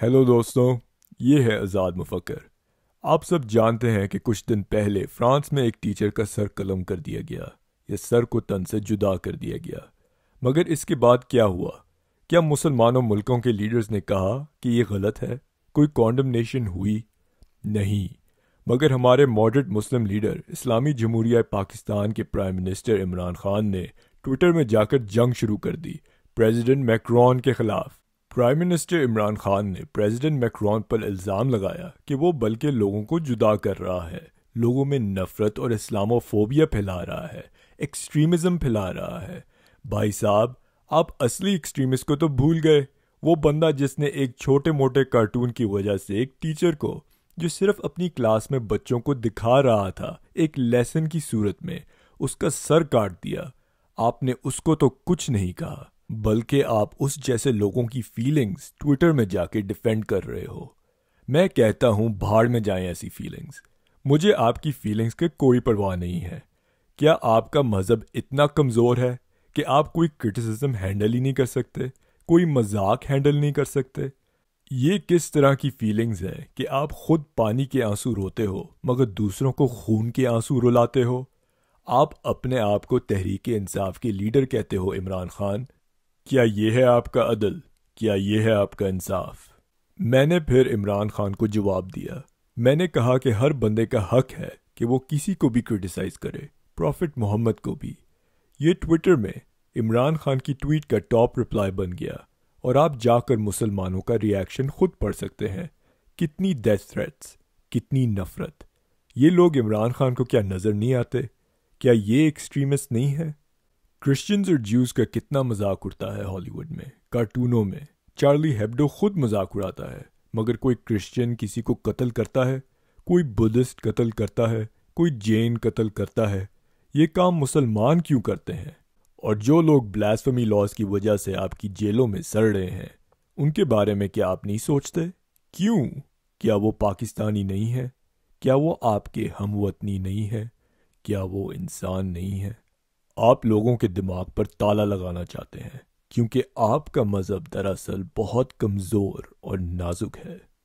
hello दोस्तों ये है आज़ाद मुफक्र आप सब जानते हैं कि कुछ दिन पहले फ्रांस में एक टीचर का सर कलम कर दिया गया या सर को तन से जुदा कर दिया गया मगर इसके बाद क्या हुआ क्या मुसलमानों मुल्कों के लीडर्स ने कहा कि ये गलत है कोई कॉन्डमनेशन हुई नहीं मगर हमारे मॉडरेट मुस्लिम लीडर इस्लामी जमहूरिया पाकिस्तान के प्राइम मिनिस्टर इमरान खान ने ट्विटर में जाकर जंग शुरू कर दी प्रेसिडेंट मैक्रॉन के खिलाफ प्राइम मिनिस्टर इमरान खान ने प्रेसिडेंट मैक्रॉन पर इल्ज़ाम लगाया कि वो बल्कि लोगों को जुदा कर रहा है लोगों में नफरत और इस्लामोफोबिया फैला रहा है एक्सट्रीमिज़्म फैला रहा है भाई साहब आप असली एक्सट्रीमिस्ट को तो भूल गए वो बंदा जिसने एक छोटे मोटे कार्टून की वजह से एक टीचर को जो सिर्फ अपनी क्लास में बच्चों को दिखा रहा था एक लेसन की सूरत में उसका सर काट दिया आपने उसको तो कुछ नहीं कहा बल्कि आप उस जैसे लोगों की फीलिंग्स ट्विटर में जाके डिफेंड कर रहे हो मैं कहता हूं भाड़ में जाएं ऐसी फीलिंग्स मुझे आपकी फीलिंग्स के कोई परवाह नहीं है क्या आपका मज़हब इतना कमज़ोर है कि आप कोई क्रिटिसिज्म हैंडल ही नहीं कर सकते कोई मजाक हैंडल नहीं कर सकते ये किस तरह की फीलिंग्स है कि आप खुद पानी के आंसू रोते हो मगर दूसरों को खून के आंसू रुलाते हो आप अपने आप को तहरीक इंसाफ के लीडर कहते हो इमरान खान क्या ये है आपका अदल क्या ये है आपका इंसाफ मैंने फिर इमरान खान को जवाब दिया मैंने कहा कि हर बंदे का हक है कि वो किसी को भी क्रिटिसाइज करे प्रॉफिट मोहम्मद को भी ये ट्विटर में इमरान खान की ट्वीट का टॉप रिप्लाई बन गया और आप जाकर मुसलमानों का रिएक्शन खुद पढ़ सकते हैं कितनी डेथ थ्रेट्स कितनी नफरत ये लोग इमरान खान को क्या नज़र नहीं आते क्या ये एक्सट्रीमिस्ट नहीं है क्रिश्चियंस और ज्यूज का कितना मजाक उड़ता है हॉलीवुड में कार्टूनों में चार्ली हेब्डो खुद मजाक उड़ाता है मगर कोई क्रिश्चियन किसी को कत्ल करता है कोई बुद्धिस्ट कत्ल करता है कोई जैन कत्ल करता है ये काम मुसलमान क्यों करते हैं और जो लोग ब्लास्फमी लॉज की वजह से आपकी जेलों में सड़ रहे हैं उनके बारे में क्या आप नहीं सोचते क्यों क्या वो पाकिस्तानी नहीं है क्या वो आपके हमवतनी नहीं है क्या वो इंसान नहीं है आप लोगों के दिमाग पर ताला लगाना चाहते हैं क्योंकि आपका मज़हब दरअसल बहुत कमज़ोर और नाजुक है